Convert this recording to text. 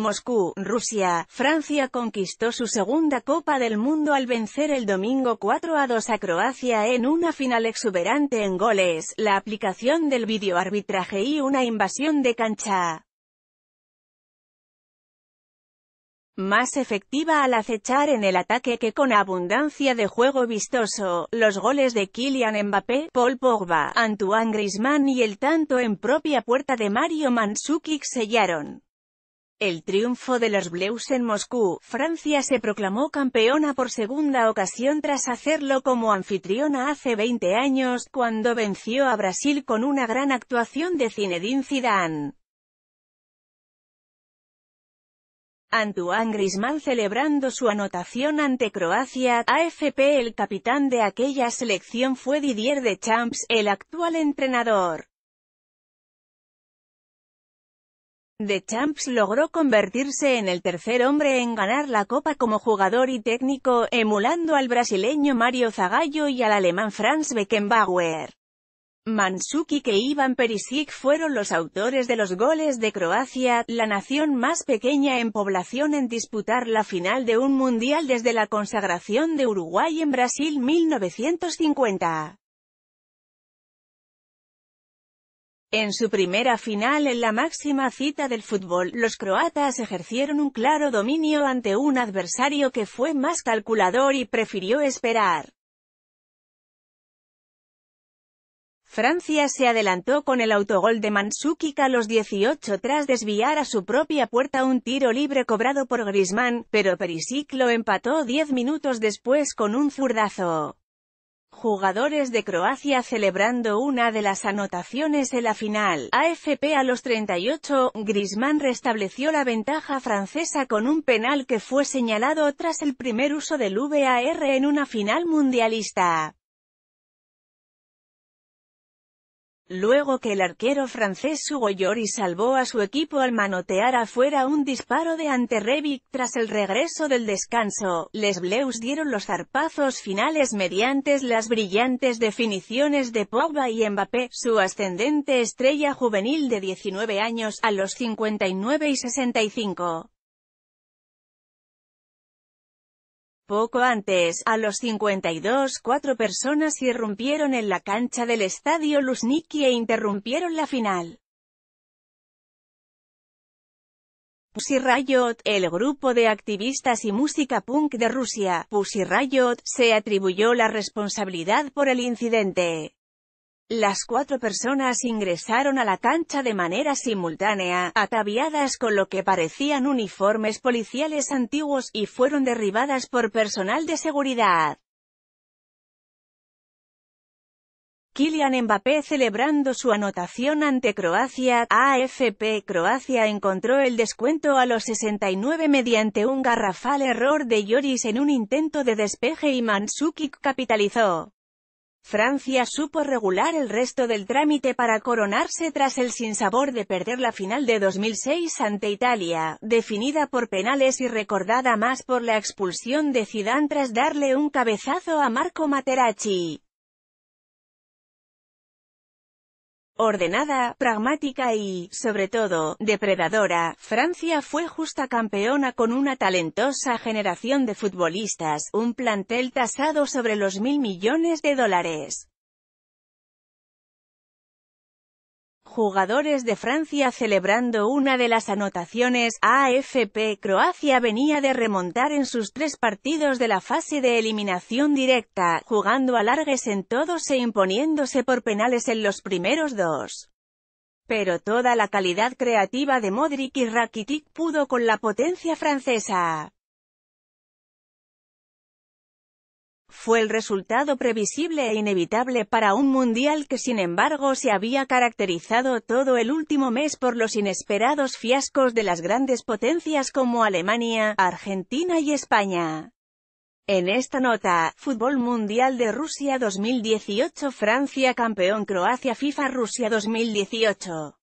Moscú, Rusia, Francia conquistó su segunda Copa del Mundo al vencer el domingo 4 a 2 a Croacia en una final exuberante en goles, la aplicación del videoarbitraje y una invasión de cancha. más efectiva al acechar en el ataque que con abundancia de juego vistoso, los goles de Kylian Mbappé, Paul Pogba, Antoine Griezmann y el tanto en propia puerta de Mario Mandzukic sellaron. El triunfo de los Bleus en Moscú, Francia se proclamó campeona por segunda ocasión tras hacerlo como anfitriona hace 20 años, cuando venció a Brasil con una gran actuación de Zinedine Zidane. Antoine Griezmann celebrando su anotación ante Croacia, AFP El capitán de aquella selección fue Didier Deschamps, el actual entrenador. Champs logró convertirse en el tercer hombre en ganar la Copa como jugador y técnico, emulando al brasileño Mario Zagallo y al alemán Franz Beckenbauer. Mansuki que Ivan Perisic fueron los autores de los goles de Croacia, la nación más pequeña en población en disputar la final de un mundial desde la consagración de Uruguay en Brasil 1950. En su primera final en la máxima cita del fútbol, los croatas ejercieron un claro dominio ante un adversario que fue más calculador y prefirió esperar. Francia se adelantó con el autogol de Mandzukic a los 18 tras desviar a su propia puerta un tiro libre cobrado por Griezmann, pero Perisic lo empató 10 minutos después con un zurdazo jugadores de Croacia celebrando una de las anotaciones de la final. AFP a los 38, Grisman restableció la ventaja francesa con un penal que fue señalado tras el primer uso del VAR en una final mundialista. luego que el arquero francés Hugo Lloris salvó a su equipo al manotear afuera un disparo de ante Rebic tras el regreso del descanso, les Bleus dieron los zarpazos finales mediante las brillantes definiciones de Pogba y Mbappé, su ascendente estrella juvenil de 19 años, a los 59 y 65. Poco antes, a los 52, cuatro personas irrumpieron en la cancha del estadio Luzhniki e interrumpieron la final. Pussy Riot, el grupo de activistas y música punk de Rusia, Pussy Riot, se atribuyó la responsabilidad por el incidente. Las cuatro personas ingresaron a la cancha de manera simultánea, ataviadas con lo que parecían uniformes policiales antiguos, y fueron derribadas por personal de seguridad. Kylian Mbappé celebrando su anotación ante Croacia, AFP Croacia encontró el descuento a los 69 mediante un garrafal error de Lloris en un intento de despeje y Mansukic capitalizó. Francia supo regular el resto del trámite para coronarse tras el sinsabor de perder la final de 2006 ante Italia, definida por penales y recordada más por la expulsión de Zidane tras darle un cabezazo a Marco Materazzi. ordenada, pragmática y, sobre todo, depredadora, Francia fue justa campeona con una talentosa generación de futbolistas, un plantel tasado sobre los mil millones de dólares. Jugadores de Francia celebrando una de las anotaciones, AFP Croacia venía de remontar en sus tres partidos de la fase de eliminación directa, jugando alargues largues en todos e imponiéndose por penales en los primeros dos pero toda la calidad creativa de Modric y Rakitic pudo con la potencia francesa. Fue el resultado previsible e inevitable para un Mundial que sin embargo se había caracterizado todo el último mes por los inesperados fiascos de las grandes potencias como Alemania, Argentina y España. En esta nota, Fútbol Mundial de Rusia 2018 Francia campeón Croacia FIFA Rusia 2018